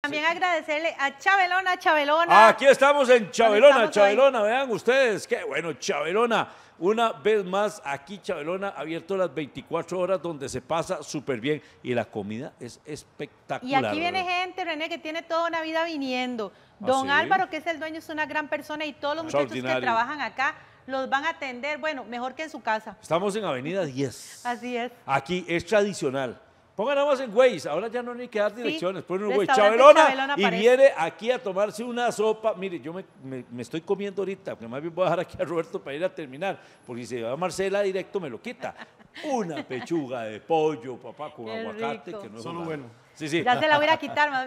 También agradecerle a Chabelona, Chabelona. Aquí estamos en Chabelona, Chabelona, vean ustedes, qué bueno, Chabelona. Una vez más, aquí Chabelona abierto las 24 horas donde se pasa súper bien y la comida es espectacular. Y aquí viene gente, René, que tiene toda una vida viniendo. ¿Ah, Don Álvaro, que es el dueño, es una gran persona y todos los muchachos que trabajan acá los van a atender, bueno, mejor que en su casa. Estamos en Avenida 10. Así es. Aquí es tradicional Pongan más en Waze, ahora ya no hay que dar direcciones, ponen Waze, Chabelona, y viene aquí a tomarse una sopa. Mire, yo me, estoy comiendo ahorita, porque más bien voy a dejar aquí a Roberto para ir a terminar, porque si se va Marcela directo me lo quita. Una pechuga de pollo, papá, con aguacate, que no es bueno. Sí, sí. Ya se la voy a quitar más bien.